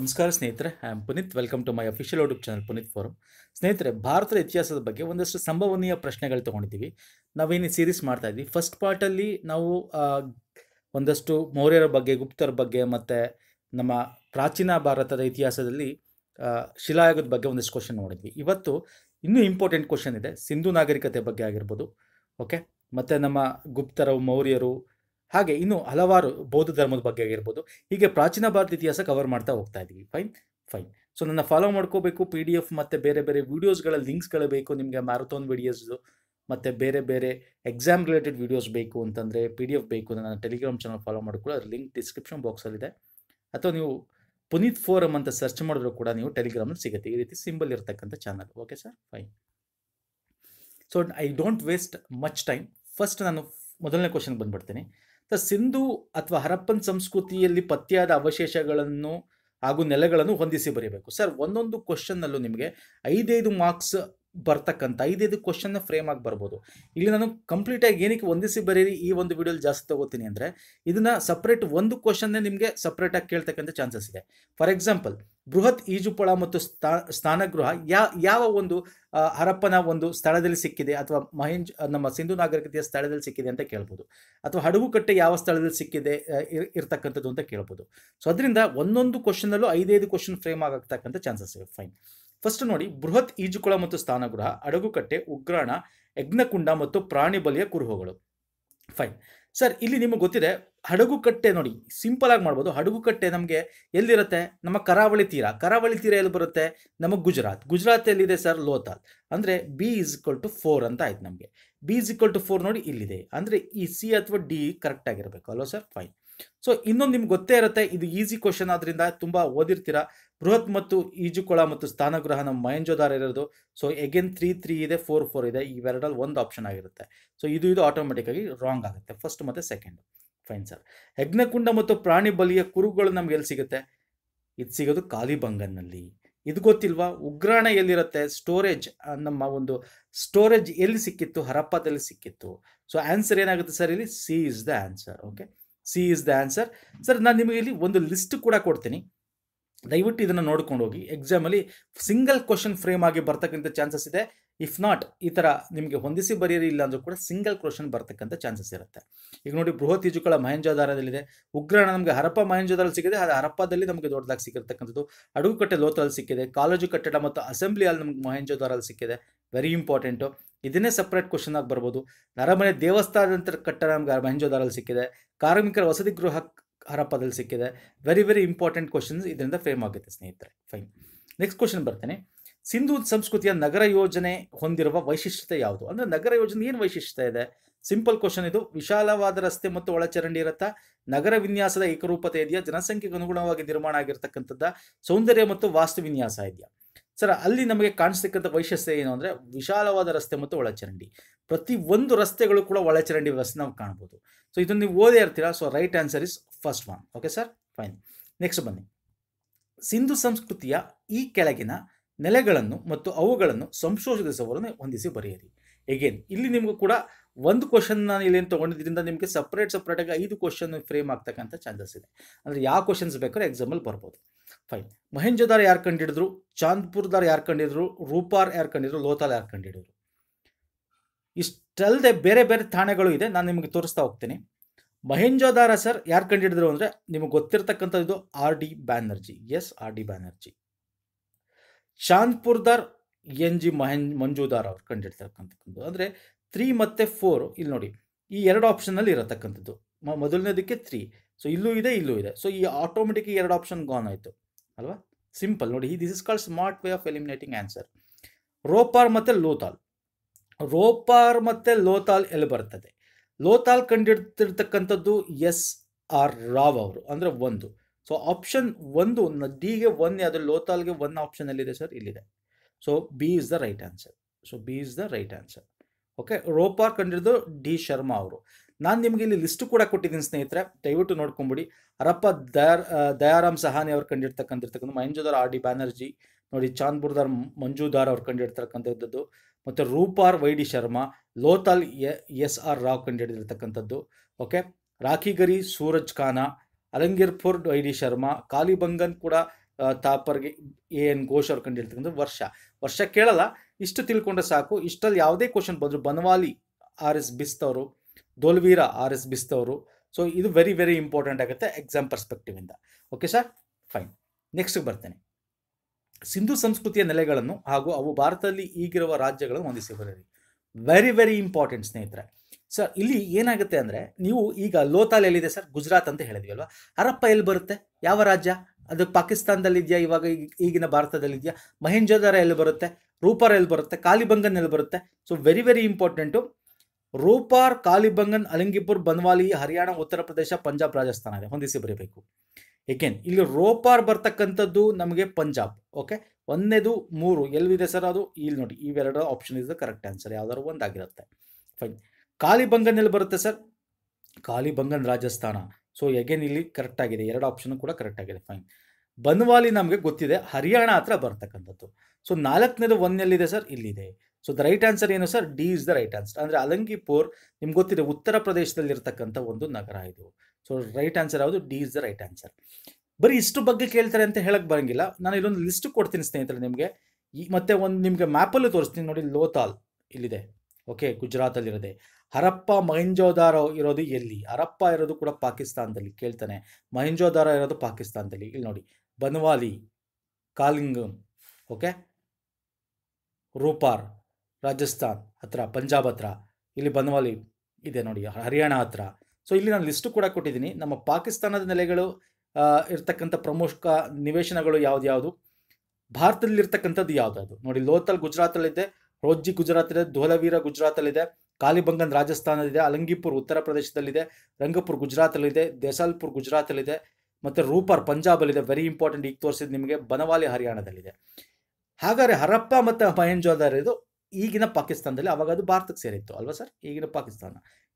ನಮಸ್ಕಾರ ಸ್ನೇಹಿತರೆ I am Puneet welcome to my official YouTube channel Puneet forum ಸ್ನೇಹಿತರೆ ಭಾರತದ ಇತಿಹಾಸದ ಬಗ್ಗೆ ಒಂದಷ್ಟು ಸಂಭವನೀಯ ಪ್ರಶ್ನೆಗಳು ತೊಗೊಂಡಿದ್ದೀವಿ ನಾವೇನು ಸೀರೀಸ್ ಮಾಡ್ತಾ ಇದ್ವಿ ಫಸ್ಟ್ ಪಾರ್ಟಲ್ಲಿ ನಾವು ಒಂದಷ್ಟು ಮೌರ್ಯರ ಬಗ್ಗೆ ಗುಪ್ತರ ಬಗ್ಗೆ ಮತ್ತು ನಮ್ಮ ಪ್ರಾಚೀನ ಭಾರತದ ಇತಿಹಾಸದಲ್ಲಿ ಶಿಲಾಯುಗದ ಬಗ್ಗೆ ಒಂದಷ್ಟು ಕ್ವಶನ್ ನೋಡಿದ್ವಿ ಇವತ್ತು ಇನ್ನೂ ಇಂಪಾರ್ಟೆಂಟ್ ಕ್ವಶನ್ ಇದೆ ಸಿಂಧು ನಾಗರಿಕತೆ ಬಗ್ಗೆ ಆಗಿರ್ಬೋದು ಓಕೆ ಮತ್ತು ನಮ್ಮ ಗುಪ್ತರು ಮೌರ್ಯರು ಹಾಗೆ ಇನ್ನು ಹಲವಾರು ಬೌದ್ಧ ಧರ್ಮದ ಬಗ್ಗೆ ಆಗಿರ್ಬೋದು ಹೀಗೆ ಪ್ರಾಚೀನ ಭಾರತ ಇತಿಹಾಸ ಕವರ್ ಮಾಡ್ತಾ ಹೋಗ್ತಾ ಇದ್ದೀವಿ ಫೈನ್ ಫೈನ್ ಸೊ ನನ್ನ ಫಾಲೋ ಮಾಡ್ಕೋಬೇಕು ಪಿ ಡಿ ಎಫ್ ಮತ್ತು ಬೇರೆ ಬೇರೆ ವೀಡಿಯೋಸ್ಗಳ ಲಿಂಕ್ಸ್ಗಳು ಬೇಕು ನಿಮಗೆ ಮ್ಯಾರಥಾನ್ ವೀಡಿಯೋಸ್ದು ಮತ್ತು ಬೇರೆ ಬೇರೆ ಎಕ್ಸಾಮ್ ರಿಲೇಟೆಡ್ ವೀಡಿಯೋಸ್ ಬೇಕು ಅಂತಂದರೆ ಪಿ ಡಿ ಎಫ್ ಬೇಕು ನನ್ನ ಟೆಲಿಗ್ರಾಮ್ ಚಾನಲ್ ಫಾಲೋ ಮಾಡ್ಕೊಳ್ಳಿ ಅದ್ರ ಲಿಂಕ್ ಡಿಸ್ಕ್ರಿಪ್ಷನ್ ಬಾಕ್ಸಲ್ಲಿದೆ ಅಥವಾ ನೀವು ಪುನೀತ್ ಫೋರಮ್ ಅಂತ ಸರ್ಚ್ ಮಾಡಿದ್ರು ಕೂಡ ನೀವು ಟೆಲಿಗ್ರಾಮಲ್ಲಿ ಸಿಗುತ್ತೆ ಈ ರೀತಿ ಸಿಂಬಲ್ ಇರತಕ್ಕಂಥ channel okay sir fine so I don't waste much time first ನಾನು ಮೊದಲನೇ ಕ್ವಶನ್ ಬಂದ್ಬಿಡ್ತೀನಿ ಸಿಂಧು ಅಥವಾ ಹರಪ್ಪನ್ ಸಂಸ್ಕೃತಿಯಲ್ಲಿ ಪತ್ತೆಯಾದ ಅವಶೇಷಗಳನ್ನು ಹಾಗೂ ನೆಲೆಗಳನ್ನು ಹೊಂದಿಸಿ ಬರೀಬೇಕು ಸರ್ ಒಂದೊಂದು ಕ್ವಶನ್ನಲ್ಲೂ ನಿಮಗೆ ಐದೈದು ಮಾರ್ಕ್ಸ್ ಬರ್ತಕ್ಕಂಥ ಐದೈದು ಕ್ವಶನ್ನ ಫ್ರೇಮ್ ಆಗಿ ಬರ್ಬೋದು ಇಲ್ಲಿ ನಾನು ಕಂಪ್ಲೀಟಾಗಿ ಏನಕ್ಕೆ ಹೊಂದಿಸಿ ಬರೀರಿ ಈ ಒಂದು ವಿಡಿಯೋಲಿ ಜಾಸ್ತಿ ತಗೋತೀನಿ ಅಂದರೆ ಇದನ್ನು ಸಪ್ರೇಟ್ ಒಂದು ಕ್ವಶನ್ನೇ ನಿಮಗೆ ಸಪ್ರೇಟಾಗಿ ಕೇಳ್ತಕ್ಕಂಥ ಚಾನ್ಸಸ್ ಇದೆ ಫಾರ್ ಎಕ್ಸಾಂಪಲ್ ಬೃಹತ್ ಈಜುಪೊಳ ಮತ್ತು ಸ್ಥಾ ಸ್ನಾನಗೃಹ ಯಾ ಯಾವ ಒಂದು ಹರಪ್ಪನ ಒಂದು ಸ್ಥಳದಲ್ಲಿ ಸಿಕ್ಕಿದೆ ಅಥವಾ ಮಹೇಂಜ್ ನಮ್ಮ ಸಿಂಧು ನಾಗರಿಕತೆಯ ಸ್ಥಳದಲ್ಲಿ ಸಿಕ್ಕಿದೆ ಅಂತ ಕೇಳ್ಬೋದು ಅಥವಾ ಹಡಗುಕಟ್ಟೆ ಯಾವ ಸ್ಥಳದಲ್ಲಿ ಸಿಕ್ಕಿದೆ ಇರ್ತಕ್ಕಂಥದ್ದು ಅಂತ ಕೇಳ್ಬೋದು ಸೊ ಅದರಿಂದ ಒಂದೊಂದು ಕ್ವಶನಲ್ಲೂ ಐದೈದು ಕ್ವಶನ್ ಫ್ರೇಮ್ ಆಗತಕ್ಕಂಥ ಚಾನ್ಸಸ್ ಇವೆ ಫೈನ್ ಫಸ್ಟ್ ನೋಡಿ ಬೃಹತ್ ಈಜುಕೊಳ ಮತ್ತು ಸ್ಥಾನಗೃಹ ಹಡಗುಕಟ್ಟೆ ಉಗ್ರಾಣ ಯಜ್ಞಕುಂಡ ಮತ್ತು ಪ್ರಾಣಿ ಬಲಿಯ ಕುರುಹುಗಳು ಫೈನ್ ಸರ್ ಇಲ್ಲಿ ನಿಮಗೆ ಗೊತ್ತಿದೆ ಹಡಗು ಕಟ್ಟೆ ನೋಡಿ ಸಿಂಪಲ್ ಆಗಿ ಮಾಡ್ಬೋದು ಹಡಗು ಕಟ್ಟೆ ನಮಗೆ ಎಲ್ಲಿರುತ್ತೆ ನಮ್ಮ ಕರಾವಳಿ ತೀರ ಕರಾವಳಿ ತೀರ ಎಲ್ಲಿ ಬರುತ್ತೆ ನಮಗೆ ಗುಜರಾತ್ ಗುಜರಾತ್ ಎಲ್ಲಿದೆ ಸರ್ ಲೋತಾಲ್ ಅಂದರೆ B is equal to four ಅಂತ ಆಯ್ತು ನಮಗೆ B is equal to four ನೋಡಿ ಇಲ್ಲಿದೆ ಅಂದರೆ ಈ ಸಿ ಅಥವಾ ಡಿ ಕರೆಕ್ಟ್ ಆಗಿರಬೇಕು ಅಲ್ವಾ ಸರ್ ಫೈನ್ ಸೊ ಇನ್ನೊಂದು ನಿಮ್ಗೆ ಗೊತ್ತೇ ಇರುತ್ತೆ ಇದು ಈಸಿ ಕ್ವಶನ್ ಆದ್ರಿಂದ ತುಂಬ ಓದಿರ್ತೀರಾ ಬೃಹತ್ ಮತ್ತು ಈಜುಕೊಳ ಮತ್ತು ಸ್ಥಾನಗ್ರಹ ನಮ್ಮ ಮಹೇಂಜೋದಾರ ಇರೋದು ಸೊ ಎಗೇನ್ ತ್ರೀ ತ್ರೀ ಇದೆ ಫೋರ್ ಫೋರ್ ಇದೆ ಇವೆರಡಲ್ಲಿ ಒಂದು ಆಪ್ಷನ್ ಆಗಿರುತ್ತೆ ಸೊ ಇದು ಇದು ಆಟೋಮೆಟಿಕ್ಕಾಗಿ ರಾಂಗ್ ಆಗುತ್ತೆ ಫಸ್ಟ್ ಮತ್ತು ಸೆಕೆಂಡು ಫೈನ್ ಸರ್ ಯಜ್ಞಕುಂಡ ಮತ್ತು ಪ್ರಾಣಿ ಬಲಿಯ ಕುರುಗಳು ನಮ್ಗೆ ಎಲ್ಲಿ ಸಿಗುತ್ತೆ ಇದು ಸಿಗೋದು ಕಾಲಿಬಂಗನ್ನಲ್ಲಿ ಇದು ಗೊತ್ತಿಲ್ವಾ ಉಗ್ರಾಣ ಎಲ್ಲಿರುತ್ತೆ ಸ್ಟೋರೇಜ್ ನಮ್ಮ ಒಂದು ಸ್ಟೋರೇಜ್ ಎಲ್ಲಿ ಸಿಕ್ಕಿತ್ತು ಹರಪ್ಪದಲ್ಲಿ ಸಿಕ್ಕಿತ್ತು ಸೊ ಆನ್ಸರ್ ಏನಾಗುತ್ತೆ ಸರ್ ಇಲ್ಲಿ C is the answer okay C is the answer sir ನಾನು ನಿಮಗೆ ಇಲ್ಲಿ ಒಂದು ಲಿಸ್ಟ್ ಕೂಡ ಕೊಡ್ತೀನಿ ದಯವಿಟ್ಟು ಇದನ್ನು ನೋಡ್ಕೊಂಡು ಹೋಗಿ ಎಕ್ಸಾಮಲ್ಲಿ ಸಿಂಗಲ್ ಕ್ವಶನ್ ಫ್ರೇಮ್ ಆಗಿ ಬರ್ತಕ್ಕಂಥ ಚಾನ್ಸಸ್ ಇದೆ ಇಫ್ ನಾಟ್ ಈ ಥರ ನಿಮಗೆ ಹೊಂದಿಸಿ ಬರೆಯಿರಿ ಇಲ್ಲ ಅಂದರೂ ಕೂಡ ಸಿಂಗಲ್ ಕ್ವಶನ್ ಬರ್ತಕ್ಕಂಥ ಚಾನ್ಸಸ್ ಇರುತ್ತೆ ಈಗ ನೋಡಿ ಬೃಹತ್ ಈಜುಕಳ ಮಹೇಂಜೋದಾರದಲ್ಲಿದೆ ಉಗ್ರಣ ನಮಗೆ ಹರಪ್ಪ ಮಹೇಂಜಾದಲ್ಲಿ ಸಿಕ್ಕಿದೆ ಅದು ಹರಪ್ಪದಲ್ಲಿ ನಮಗೆ ದೊಡ್ಡದಾಗಿ ಸಿಕ್ಕಿರ್ತಕ್ಕಂಥದ್ದು ಕಟ್ಟೆ ಲೋತಲ್ಲಿ ಸಿಕ್ಕಿದೆ ಕಾಲೇಜು ಕಟ್ಟಡ ಮತ್ತು ಅಸೆಂಬ್ಲಿ ಅಲ್ಲಿ ನಮಗೆ ಮಹೇಂಜೋದಾರಲ್ಲಿ ಸಿಕ್ಕಿದೆ ವೆರಿ ಇಂಪಾರ್ಟೆಂಟು ಇದನ್ನೇ ಸಪ್ರೇಟ್ ಕ್ವಶನ್ ಆಗಿ ಬರ್ಬೋದು ನರಮನೆ ದೇವಸ್ಥಾನದಂತರ ಕಟ್ಟಡ ನಮ್ಗೆ ಮಹೇಂಜೋದಾರಲ್ಲಿ ಸಿಕ್ಕಿದೆ ಕಾರ್ಮಿಕರ ವಸತಿ ಗೃಹ ಹರಪ್ಪದಲ್ಲಿ ಸಿಕ್ಕಿದೆ ವೆರಿ ವೆರಿ ಇಂಪಾರ್ಟೆಂಟ್ ಕ್ವಶನ್ಸ್ ಇದರಿಂದ ಫೇಮ್ ಆಗುತ್ತೆ ಸ್ನೇಹಿತರೆ ಫೈನ್ ನೆಕ್ಸ್ಟ್ ಕ್ವಶನ್ ಬರ್ತೇನೆ ಸಿಂಧು ಸಂಸ್ಕೃತಿಯ ನಗರ ಯೋಜನೆ ಹೊಂದಿರುವ ವೈಶಿಷ್ಟ್ಯತೆ ಯಾವುದು ಅಂದರೆ ನಗರ ಯೋಜನೆ ಏನು ವೈಶಿಷ್ಟ್ಯ ಇದೆ ಸಿಂಪಲ್ ಕ್ವಶನ್ ಇದು ವಿಶಾಲವಾದ ರಸ್ತೆ ಮತ್ತು ಒಳಚರಂಡಿ ಇರುತ್ತಾ ನಗರ ವಿನ್ಯಾಸದ ಏಕರೂಪತೆ ಇದೆಯಾ ಜನಸಂಖ್ಯೆಗೆ ಅನುಗುಣವಾಗಿ ನಿರ್ಮಾಣ ಆಗಿರ್ತಕ್ಕಂಥದ್ದು ಸೌಂದರ್ಯ ಮತ್ತು ವಾಸ್ತು ವಿನ್ಯಾಸ ಇದೆಯಾ ಸರ್ ಅಲ್ಲಿ ನಮಗೆ ಕಾಣಿಸ್ತಕ್ಕಂಥ ವೈಶಿಷ್ಟ್ಯ ಏನು ಅಂದರೆ ವಿಶಾಲವಾದ ರಸ್ತೆ ಮತ್ತು ಒಳಚರಂಡಿ ಪ್ರತಿ ಒಂದು ರಸ್ತೆಗಳು ಕೂಡ ಒಳಚರಂಡಿ ವ್ಯವಸ್ಥೆ ನಾವು ಕಾಣ್ಬೋದು ಸೊ ಇದನ್ನು ನೀವು ಓದೇ ಇರ್ತೀರಾ so right answer is first one okay sir fine next ಬನ್ನಿ ಸಿಂಧು ಸಂಸ್ಕೃತಿಯ ಈ ಕೆಳಗಿನ ನೆಲೆಗಳನ್ನು ಮತ್ತು ಅವುಗಳನ್ನು ಸಂಶೋಧಿಸುವವರನ್ನು ಹೊಂದಿಸಿ ಬರೆಯಿರಿ ಎಗೇನ್ ಇಲ್ಲಿ ನಿಮಗೂ ಕೂಡ ಒಂದು ಕ್ವಶನ್ ನಾನು ಇಲ್ಲೇನು ತೊಗೊಂಡಿದ್ದರಿಂದ ನಿಮಗೆ ಸಪ್ರೇಟ್ ಸಪ್ರೇಟಾಗಿ ಐದು ಕ್ವಶನ್ ಫ್ರೇಮ್ ಆಗ್ತಕ್ಕಂಥ ಚಾನ್ಸಸ್ ಇದೆ ಅಂದರೆ ಯಾವ ಕ್ವಶನ್ಸ್ ಬೇಕಾದ್ರೆ ಎಕ್ಸಾಂಪಲ್ ಬರ್ಬೋದು ಫೈನ್ ಮಹೇಂಜದಾರ್ ಯಾರು ಕಂಡಿಡಿದ್ರು ಚಾಂದ್ಪುರ್ದಾರ್ ಯಾರು ಕಂಡಿದ್ರು ರೂಪಾರ್ ಯಾರು ಕಂಡಿದ್ರು ಲೋತಾಲ್ ಯಾರು ಕಂಡಿಡಿದ್ರು ಇಷ್ಟಲ್ಲದೆ ಬೇರೆ ಬೇರೆ ಠಾಣೆಗಳು ಇದೆ ನಾನು ನಿಮಗೆ ತೋರಿಸ್ತಾ ಹೋಗ್ತೀನಿ ಮಹೇಂಜೋದಾರ ಸರ್ ಯಾರು ಕಂಡಿಡಿದ್ರು ಅಂದರೆ ನಿಮಗೆ ಗೊತ್ತಿರತಕ್ಕಂಥದ್ದು R D Banerjee yes R D Banerjee ಚಾಂದ್ಪುರ್ದಾರ್ ಎನ್ ಜಿ ಮಹೇನ್ ಮಂಜುದಾರ್ ಅವ್ರು ಕಂಡಿಡ್ತಕ್ಕಂಥದ್ದು ಅಂದರೆ ತ್ರೀ ಮತ್ತು ಫೋರ್ ಇಲ್ಲಿ ನೋಡಿ ಈ ಎರಡು ಆಪ್ಷನಲ್ಲಿ ಇರತಕ್ಕಂಥದ್ದು ಮೊದಲನೇದಕ್ಕೆ ತ್ರೀ ಸೊ ಇಲ್ಲೂ ಇದೆ ಇಲ್ಲೂ ಇದೆ ಸೊ ಈ ಆಟೋಮೆಟಿಕ್ ಎರಡು ಆಪ್ಷನ್ ಗಾನ್ ಆಯಿತು ಅಲ್ವಾ ಸಿಂಪಲ್ ನೋಡಿ this is called smart way of eliminating answer Ropar ಮತ್ತು ಲೋತಾಲ್ ರೋಪಾರ್ ಮತ್ತು ಲೋತಾಲ್ ಎಲ್ಲಿ ಬರ್ತದೆ ಲೋತಾಲ್ ಕಂಡಿಡ್ತಿರ್ತಕ್ಕಂಥದ್ದು ಎಸ್ ಆರ್ ರಾವ್ ಅವರು ಅಂದರೆ ಒಂದು ಸೊ ಆಪ್ಷನ್ ಒಂದು ಡಿಗೆ ಒನ್ ಅದು ಲೋತಾಲ್ಗೆ ಒನ್ ಆಪ್ಷನ್ ಎಲ್ಲಿದೆ ಸರ್ ಇಲ್ಲಿದೆ so B is the right answer so B is the right answer okay Ropar ಕಂಡಿದ್ದು ಡಿ ಶರ್ಮಾ ಅವರು ನಾನು ನಿಮಗೆ ಇಲ್ಲಿ ಲಿಸ್ಟ್ ಕೂಡ ಕೊಟ್ಟಿದ್ದೀನಿ ಸ್ನೇಹಿತರೆ ದಯವಿಟ್ಟು ನೋಡ್ಕೊಂಬಿಡಿ ಹರಪ್ಪ ದಯಾರ್ ದಯಾರಾಮ್ ಸಹಾನಿ ಅವ್ರು ಕಂಡಿರ್ತಕ್ಕಂಥಿರ್ತಕ್ಕಂಥ ಮಹೇಂಜೋದಾರ್ ಆರ್ ಡಿ ಬ್ಯಾನರ್ಜಿ ನೋಡಿ ಚಾಂದ್ಬುರ್ದಾರ್ ಮಂಜುದಾರ್ ಅವ್ರು ಕಂಡಿರ್ತಕ್ಕಂಥದ್ದು ಮತ್ತು Ropar Y D Sharma Lothal S R Rao ಕಂಡಿಡಿದಿರ್ತಕ್ಕಂಥದ್ದು ಓಕೆ ರಾಖಿಗರಿ ಸೂರಜ್ ಖಾನಾ ಅಲಂಗೀರ್ಪುರ್ ವೈ ಡಿ ಶರ್ಮಾ ಕಾಲಿಬಂಗನ್ ಕೂಡ ತಾಪರ್ಗೆ ಎ ಎನ್ ಘೋಷ್ ಅವ್ರು ಕಂಡಿರ್ತಕ್ಕಂಥದ್ದು ವರ್ಷ ವರ್ಷ ಕೇಳಲ್ಲ ಇಷ್ಟು ತಿಳ್ಕೊಂಡ್ರೆ ಸಾಕು ಇಷ್ಟಲ್ಲಿ ಯಾವುದೇ ಕ್ವಶನ್ ಬಂದರೂ ಬನವಾಲಿ ಆರ್ ಎಸ್ ಬಿಸ್ತವರು ದೋಲ್ವೀರ ಆರ್ ಎಸ್ ಬಿಸ್ತವರು ಸೊ ಇದು ವೆರಿ ವೆರಿ ಇಂಪಾರ್ಟೆಂಟ್ ಆಗುತ್ತೆ ಎಕ್ಸಾಮ್ ಇಂದ ಓಕೆ ಸರ್ ಫೈನ್ ನೆಕ್ಸ್ಟ್ ಬರ್ತೇನೆ ಸಿಂಧು ಸಂಸ್ಕೃತಿಯ ನೆಲೆಗಳನ್ನು ಹಾಗೂ ಅವು ಭಾರತದಲ್ಲಿ ಈಗಿರುವ ರಾಜ್ಯಗಳನ್ನು ಹೊಂದಿಸಿ ಬರೀ ವೆರಿ ವೆರಿ ಇಂಪಾರ್ಟೆಂಟ್ ಸ್ನೇಹಿತರೆ ಸರ್ ಇಲ್ಲಿ ಏನಾಗುತ್ತೆ ಅಂದರೆ ನೀವು ಈಗ ಲೋತಾಲ್ ಎಲ್ಲಿದೆ ಸರ್ ಗುಜರಾತ್ ಅಂತ ಹೇಳಿದ್ವಿ ಅಲ್ವಾ ಹರಪ್ಪ ಎಲ್ಲಿ ಬರುತ್ತೆ ಯಾವ ರಾಜ್ಯ ಅದು ಪಾಕಿಸ್ತಾನದಲ್ಲಿದೆಯಾ ಇವಾಗ ಈಗಿನ ಭಾರತದಲ್ಲಿದೆಯಾ ಮಹೇಂಜೋದಾರ ಎಲ್ಲಿ ಬರುತ್ತೆ ರೂಪಾರ ಎಲ್ಲಿ ಬರುತ್ತೆ ಕಾಲಿಬಂಗನ್ ಎಲ್ಲಿ ಬರುತ್ತೆ so very very important Ropar Kalibangan Alamgirpur Banawali Haryana Uttar Pradesh Punjab Rajasthan ಇದೆ ಹೊಂದಿಸಿ ಬರೀಬೇಕು ಏಕೆನ್ ಇಲ್ಲಿ ರೋಪಾರ್ ಬರ್ತಕ್ಕಂಥದ್ದು ನಮಗೆ ಪಂಜಾಬ್ ಓಕೆ ಒಂದೇದು ಮೂರು ಎಲ್ಲಿದೆ ಸರ್ ಅದು ಇಲ್ಲಿ ನೋಡಿ ಇವೆರಡರ ಆಪ್ಷನ್ ಇಸ್ ಕರೆಕ್ಟ್ ಆನ್ಸರ್ ಯಾವ್ದಾದ್ರು ಒಂದಾಗಿರುತ್ತೆ ಫೈನ್ ಕಾಲಿಬಂಗನ್ ಎಲ್ಲಿ ಬರುತ್ತೆ sir Kalibangan Rajasthan so again ಇಲ್ಲಿ ಕರೆಕ್ಟ್ ಆಗಿದೆ ಎರಡು ಆಪ್ಷನ್ ಕೂಡ ಕರೆಕ್ಟ್ ಆಗಿದೆ ಫೈನ್ ಬನ್ವಾಲಿ ನಮಗೆ ಗೊತ್ತಿದೆ ಹರಿಯಾಣ ಹತ್ರ ಬರ್ತಕ್ಕಂಥದ್ದು ಸೊ ನಾಲ್ಕನೇದು ಒಂದೆಲ್ಲಿದೆ ಸರ್ ಇಲ್ಲಿದೆ ಸೊ ದ ರೈಟ್ ಆನ್ಸರ್ ಏನು sir D is the right answer ಅಂದರೆ ಅಲಂಗಿಪುರ್ ನಿಮ್ಗೆ ಗೊತ್ತಿದೆ ಉತ್ತರ ಪ್ರದೇಶದಲ್ಲಿ ಇರತಕ್ಕಂಥ ಒಂದು ನಗರ ಇದು ಸೊ ರೈಟ್ ಆನ್ಸರ್ ಯಾವುದು D is the right answer ಬರೀ ಇಷ್ಟು ಬಗ್ಗೆ ಕೇಳ್ತಾರೆ ಅಂತ ಹೇಳಕ್ ಬರಂಗಿಲ್ಲ ನಾನು ಇಲ್ಲೊಂದು ಲಿಸ್ಟ್ ಕೊಡ್ತೀನಿ ಸ್ನೇಹಿತರೆ ನಿಮಗೆ ಈ ಮತ್ತೆ ಒಂದು ನಿಮಗೆ ಮ್ಯಾಪಲ್ಲೂ ತೋರಿಸ್ತೀನಿ ನೋಡಿ ಲೋತಾಲ್ ಇಲ್ಲಿದೆ ಓಕೆ ಗುಜರಾತಲ್ಲಿರೋದೆ ಹರಪ್ಪ ಮಹಿಂಜೋದಾರ ಇರೋದು ಎಲ್ಲಿ ಹರಪ್ಪ ಇರೋದು ಕೂಡ ಪಾಕಿಸ್ತಾನದಲ್ಲಿ ಕೇಳ್ತಾನೆ ಮಹಿಂಜೋದಾರ ಇರೋದು ಪಾಕಿಸ್ತಾನದಲ್ಲಿ ಇಲ್ಲಿ ನೋಡಿ ಬನ್ವಾಲಿ ಕಾಲಿಂಗಮ್ ಓಕೆ ರೂಪಾರ್ ರಾಜಸ್ಥಾನ್ ಹತ್ರ ಪಂಜಾಬ್ ಹತ್ರ ಇಲ್ಲಿ ಬನ್ವಾಲಿ ಇದೆ ನೋಡಿ ಹರಿಯಾಣ ಹತ್ರ ಸೊ ಇಲ್ಲಿ ನಾನು ಲಿಸ್ಟು ಕೂಡ ಕೊಟ್ಟಿದ್ದೀನಿ ನಮ್ಮ ಪಾಕಿಸ್ತಾನದ ನೆಲೆಗಳು ಇರ್ತಕ್ಕಂಥ ಪ್ರಮುಖ ನಿವೇಶನಗಳು ಯಾವ್ದು ಯಾವುದು ಭಾರತದಲ್ಲಿರ್ತಕ್ಕಂಥದ್ದು ಯಾವುದಾದ್ರು ನೋಡಿ ಲೋತಲ್ ಗುಜರಾತಲ್ಲಿದೆ ರೋಜ್ಜಿ ಗುಜರಾತ್ ಇದೆ ಧೋಲವೀರ ಗುಜರಾತಲ್ಲಿದೆ ಕಾಲಿಬಂಗನ್ ರಾಜಸ್ಥಾನದಲ್ಲಿದೆ ಅಲಂಗಿಪುರ್ ಉತ್ತರ ಪ್ರದೇಶದಲ್ಲಿದೆ ರಂಗಪುರ್ ಗುಜರಾತಲ್ಲಿದೆ ದೇಸಾಲ್ಪುರ್ ಗುಜರಾತಲ್ಲಿದೆ ಮತ್ತು ರೂಪರ್ ಪಂಜಾಬಲ್ಲಿದೆ ವೆರಿ ಇಂಪಾರ್ಟೆಂಟ್ ಈಗ ತೋರಿಸಿದ ನಿಮಗೆ ಬನವಾಲಿ ಹರಿಯಾಣದಲ್ಲಿದೆ ಹಾಗಾದರೆ ಹರಪ್ಪ ಮತ್ತು ಮಹೇಂಜೋದಾರ್ ಇದು ಈಗಿನ ಪಾಕಿಸ್ತಾನದಲ್ಲಿ ಅವಾಗ ಅದು ಭಾರತಕ್ಕೆ ಸೇರಿತ್ತು ಅಲ್ವಾ ಸರ್ ಈಗಿನ ಪಾಕಿಸ್ತಾನ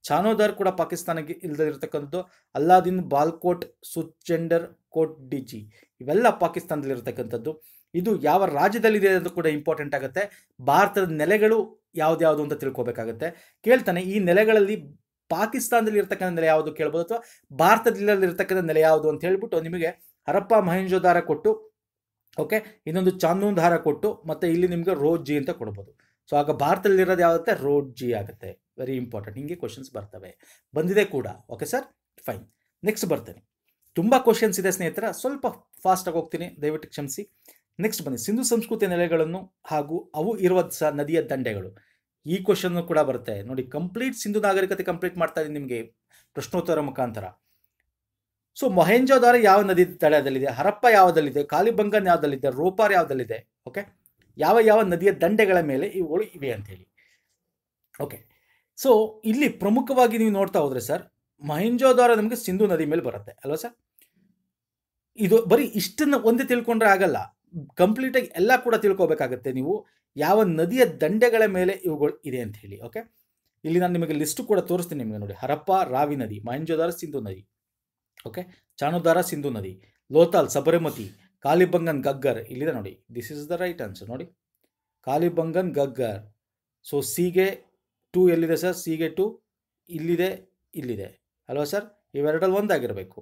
ಚಾನೋದಾರ್ ಕೂಡ ಪಾಕಿಸ್ತಾನಕ್ಕೆ ಇಲ್ಲದಿರತಕ್ಕಂಥದ್ದು ಅಲ್ಲಾದಿನ್ ಬಾಲ್ಕೋಟ್ ಸುಚೆಂಡರ್ ಕೋಟ್ ಡಿಜಿ ಇವೆಲ್ಲ ಇವೆಲ್ಲ ಇರತಕ್ಕಂಥದ್ದು ಇದು ಯಾವ ರಾಜ್ಯದಲ್ಲಿದೆ ಅಂತ ಕೂಡ ಇಂಪಾರ್ಟೆಂಟ್ ಆಗುತ್ತೆ ಭಾರತದ ನೆಲೆಗಳು ಯಾವ್ದ್ಯಾವುದು ಅಂತ ತಿಳ್ಕೊಬೇಕಾಗತ್ತೆ ಕೇಳ್ತಾನೆ ಈ ನೆಲೆಗಳಲ್ಲಿ ಪಾಕಿಸ್ತಾನದಲ್ಲಿ ಇರತಕ್ಕಂಥ ನೆಲೆ ಯಾವುದು ಕೇಳ್ಬೋದು ಅಥವಾ ಭಾರತದಲ್ಲಿ ಇರ್ತಕ್ಕಂಥ ನೆಲೆ ಯಾವುದು ಅಂತ ಹೇಳ್ಬಿಟ್ಟು ನಿಮಗೆ ಹರಪ್ಪ ಮಹೇಂಜೋದಾರ ಕೊಟ್ಟು ಓಕೆ ಇನ್ನೊಂದು ಚಾನೂನ್ ದಾರ ಕೊಟ್ಟು ಮತ್ತೆ ಇಲ್ಲಿ ನಿಮಗೆ ರೋಜಿ ಅಂತ ಕೊಡ್ಬೋದು ಸೊ ಆಗ ಭಾರತದಲ್ಲಿರೋದು ಯಾವತ್ತೆ ರೋಡ್ ಜಿ ಆಗುತ್ತೆ ವೆರಿ ಇಂಪಾರ್ಟೆಂಟ್ ಹಿಂಗೆ ಕ್ವಶನ್ಸ್ ಬರ್ತವೆ ಬಂದಿದೆ ಕೂಡ ಓಕೆ ಸರ್ ಫೈನ್ ನೆಕ್ಸ್ಟ್ ಬರ್ತೇನೆ ತುಂಬ ಕ್ವಶನ್ಸ್ ಇದೆ ಸ್ನೇಹಿತರ ಸ್ವಲ್ಪ ಫಾಸ್ಟಾಗಿ ಹೋಗ್ತೀನಿ ದಯವಿಟ್ಟು ಕ್ಷಮಿಸಿ ನೆಕ್ಸ್ಟ್ ಬನ್ನಿ ಸಿಂಧು ಸಂಸ್ಕೃತಿಯ ನೆಲೆಗಳನ್ನು ಹಾಗೂ ಅವು ಇರುವ ಸ ನದಿಯ ದಂಡೆಗಳು ಈ ಕ್ವಶನ್ ಕೂಡ ಬರುತ್ತೆ ನೋಡಿ ಕಂಪ್ಲೀಟ್ ಸಿಂಧು ನಾಗರಿಕತೆ ಕಂಪ್ಲೀಟ್ ಮಾಡ್ತಾ ಇದ್ದೀನಿ ನಿಮಗೆ ಪ್ರಶ್ನೋತ್ತರ ಮುಖಾಂತರ ಸೊ ಮೊಹೆಂಜೋದಾರ ಯಾವ ನದಿ ತಳದಲ್ಲಿದೆ ಹರಪ್ಪ ಯಾವುದಲ್ಲಿದೆ ಕಾಲಿಬಂಗನ್ ಯಾವ್ದಲ್ಲಿದೆ ರೋಪಾರ್ ಯಾವ್ದಲ್ಲಿದೆ ಓಕೆ ಯಾವ ಯಾವ ನದಿಯ ದಂಡೆಗಳ ಮೇಲೆ ಇವುಗಳು ಇವೆ ಅಂತ ಹೇಳಿ ಓಕೆ ಸೊ ಇಲ್ಲಿ ಪ್ರಮುಖವಾಗಿ ನೀವು ನೋಡ್ತಾ ಹೋದ್ರೆ ಸರ್ ಮಹೇಂಜೋದಾರ ನಮಗೆ ಸಿಂಧು ನದಿ ಮೇಲೆ ಬರುತ್ತೆ ಅಲ್ವಾ ಸರ್ ಇದು ಬರೀ ಇಷ್ಟನ್ನು ಒಂದೇ ತಿಳ್ಕೊಂಡ್ರೆ ಆಗಲ್ಲ ಕಂಪ್ಲೀಟಾಗಿ ಎಲ್ಲ ಕೂಡ ತಿಳ್ಕೊಬೇಕಾಗತ್ತೆ ನೀವು ಯಾವ ನದಿಯ ದಂಡೆಗಳ ಮೇಲೆ ಇವುಗಳು ಇದೆ ಅಂತ ಹೇಳಿ ಓಕೆ ಇಲ್ಲಿ ನಾನು ನಿಮಗೆ ಲಿಸ್ಟ್ ಕೂಡ ತೋರಿಸ್ತೀನಿ ನಿಮಗೆ ನೋಡಿ ಹರಪ್ಪ ರಾವಿ ನದಿ ಮಹಿಂಜೋದಾರ ಸಿಂಧು ನದಿ ಓಕೆ ಚಾಣೋದಾರ ಸಿಂಧು ನದಿ ಲೋತಾಲ್ ಸಬರಮತಿ ಕಾಲಿಬಂಗನ್ ಗಗ್ಗರ್ ಇಲ್ಲಿದೆ ನೋಡಿ this is the right answer ನೋಡಿ ಕಾಲಿಬಂಗನ್ ಗಗ್ಗರ್ ಸೊ ಗೆ ಟು ಎಲ್ಲಿದೆ ಸರ್ ಸಿಗೆ ಟು ಇಲ್ಲಿದೆ ಇಲ್ಲಿದೆ ಅಲ್ವಾ ಸರ್ ಇವೆರಡಲ್ಲಿ ಒಂದಾಗಿರಬೇಕು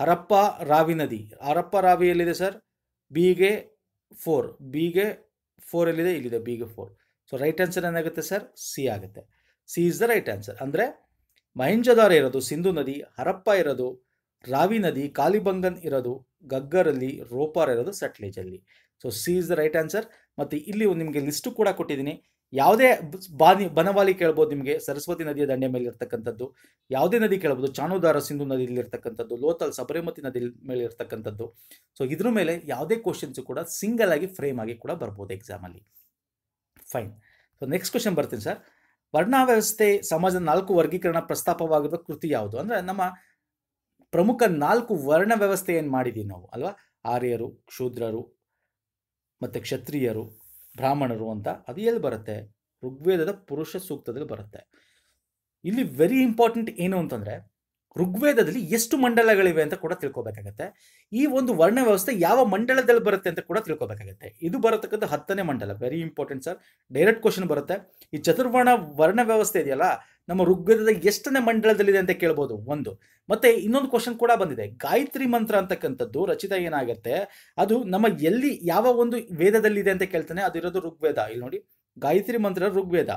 ಹರಪ್ಪ ರಾವಿ ನದಿ ಹರಪ್ಪ ರಾವಿ ಎಲ್ಲಿದೆ ಸರ್ ಬಿಗೆ ಫೋರ್ ಬಿಗೆ ಫೋರ್ ಎಲ್ಲಿದೆ ಇಲ್ಲಿದೆ ಗೆ ಫೋರ್ ಸೊ ರೈಟ್ ಆನ್ಸರ್ ಏನಾಗುತ್ತೆ ಸರ್ ಸಿ ಆಗುತ್ತೆ C is the right answer ಅಂದರೆ ಮಹಿಂಜದಾರ ಇರೋದು ಸಿಂಧು ನದಿ ಹರಪ್ಪ ಇರೋದು ರಾವಿ ನದಿ ಕಾಲಿಬಂಗನ್ ಇರೋದು ಗಗ್ಗರಲ್ಲಿ ರೋಪಾರ್ ಇರೋದು ಅಲ್ಲಿ so C is the right answer ಮತ್ತು ಇಲ್ಲಿ ಒಂದು ನಿಮಗೆ ಲಿಸ್ಟು ಕೂಡ ಕೊಟ್ಟಿದ್ದೀನಿ ಯಾವುದೇ ಬಾನಿ ಬನವಾಲಿ ಕೇಳ್ಬೋದು ನಿಮಗೆ ಸರಸ್ವತಿ ನದಿಯ ದಂಡೆ ಮೇಲೆ ಇರ್ತಕ್ಕಂಥದ್ದು ಯಾವುದೇ ನದಿ ಕೇಳ್ಬೋದು ಚಾನೋದಾರ ಸಿಂಧು ನದಿಯಲ್ಲಿ ಇರ್ತಕ್ಕಂಥದ್ದು ಲೋತಲ್ ಸಬರಮತಿ ನದಿ ಮೇಲೆ ಇರ್ತಕ್ಕಂಥದ್ದು ಸೊ ಇದ್ರ ಮೇಲೆ ಯಾವುದೇ ಕ್ವಶನ್ಸು ಕೂಡ ಸಿಂಗಲ್ ಆಗಿ ಫ್ರೇಮ್ ಆಗಿ ಕೂಡ ಬರ್ಬೋದು ಎಕ್ಸಾಮಲ್ಲಿ ಫೈನ್ ಸೊ ನೆಕ್ಸ್ಟ್ ಕ್ವಶನ್ ಬರ್ತೀನಿ ಸರ್ ವರ್ಣ ವ್ಯವಸ್ಥೆ ಸಮಾಜದ ನಾಲ್ಕು ವರ್ಗೀಕರಣ ಪ್ರಸ್ತಾಪವಾಗಿರುವ ಕೃತಿ ಯಾವುದು ಅಂದರೆ ನಮ್ಮ ಪ್ರಮುಖ ನಾಲ್ಕು ವರ್ಣ ವ್ಯವಸ್ಥೆಯನ್ನು ಮಾಡಿದ್ದೀವಿ ನಾವು ಅಲ್ವಾ ಆರ್ಯರು ಕ್ಷೂದ್ರರು ಮತ್ತು ಕ್ಷತ್ರಿಯರು ಬ್ರಾಹ್ಮಣರು ಅಂತ ಅದು ಎಲ್ಲಿ ಬರುತ್ತೆ ಋಗ್ವೇದದ ಪುರುಷ ಸೂಕ್ತದಲ್ಲಿ ಬರುತ್ತೆ ಇಲ್ಲಿ ವೆರಿ ಇಂಪಾರ್ಟೆಂಟ್ ಏನು ಅಂತಂದರೆ ಋಗ್ವೇದದಲ್ಲಿ ಎಷ್ಟು ಮಂಡಲಗಳಿವೆ ಅಂತ ಕೂಡ ತಿಳ್ಕೊಬೇಕಾಗತ್ತೆ ಈ ಒಂದು ವರ್ಣ ವ್ಯವಸ್ಥೆ ಯಾವ ಮಂಡಲದಲ್ಲಿ ಬರುತ್ತೆ ಅಂತ ಕೂಡ ತಿಳ್ಕೊಬೇಕಾಗತ್ತೆ ಇದು ಬರತಕ್ಕಂಥ ಹತ್ತನೇ ಮಂಡಲ very important sir direct question ಬರುತ್ತೆ ಈ ಚತುರ್ವರ್ಣ ವರ್ಣ ವ್ಯವಸ್ಥೆ ಇದೆಯಲ್ಲ ನಮ್ಮ ಋಗ್ವೇದದ ಎಷ್ಟನೇ ಮಂಡಲದಲ್ಲಿದೆ ಅಂತ ಕೇಳ್ಬೋದು ಒಂದು ಮತ್ತೆ ಇನ್ನೊಂದು ಕ್ವಶನ್ ಕೂಡ ಬಂದಿದೆ ಗಾಯತ್ರಿ ಮಂತ್ರ ಅಂತಕ್ಕಂಥದ್ದು ರಚಿತ ಏನಾಗುತ್ತೆ ಅದು ನಮ್ಮ ಎಲ್ಲಿ ಯಾವ ಒಂದು ವೇದದಲ್ಲಿದೆ ಅಂತ ಕೇಳ್ತಾನೆ ಅದಿರೋದು ಋಗ್ವೇದ ಇಲ್ಲಿ ನೋಡಿ ಗಾಯತ್ರಿ ಮಂತ್ರ ಋಗ್ವೇದ